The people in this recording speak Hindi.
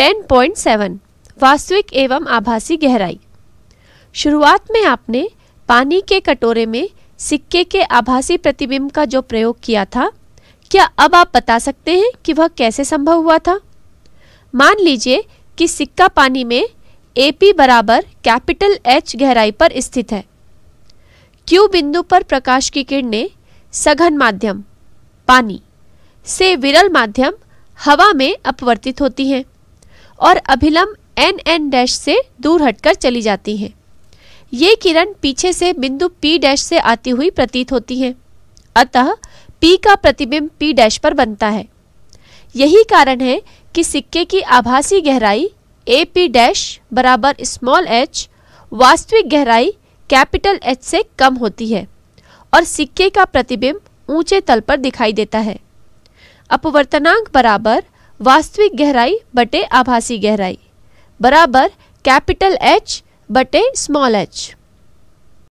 10.7 वास्तविक एवं आभासी गहराई शुरुआत में आपने पानी के कटोरे में सिक्के के आभासी प्रतिबिंब का जो प्रयोग किया था क्या अब आप बता सकते हैं कि वह कैसे संभव हुआ था मान लीजिए कि सिक्का पानी में ए पी बराबर कैपिटल एच गहराई पर स्थित है क्यू बिंदु पर प्रकाश की किरणें सघन माध्यम पानी से विरल माध्यम हवा में अपवर्तित होती हैं और अभिलंब एन एन डैश से दूर हटकर चली जाती हैं ये किरण पीछे से बिंदु पी डैश से आती हुई प्रतीत होती हैं अतः पी का प्रतिबिंब पी डैश पर बनता है यही कारण है कि सिक्के की आभासी गहराई ए पी डैश बराबर स्मॉल एच वास्तविक गहराई कैपिटल एच से कम होती है और सिक्के का प्रतिबिंब ऊंचे तल पर दिखाई देता है अपवर्तनांक बराबर वास्तविक गहराई बटे आभासी गहराई बराबर कैपिटल एच बटे स्मॉल एच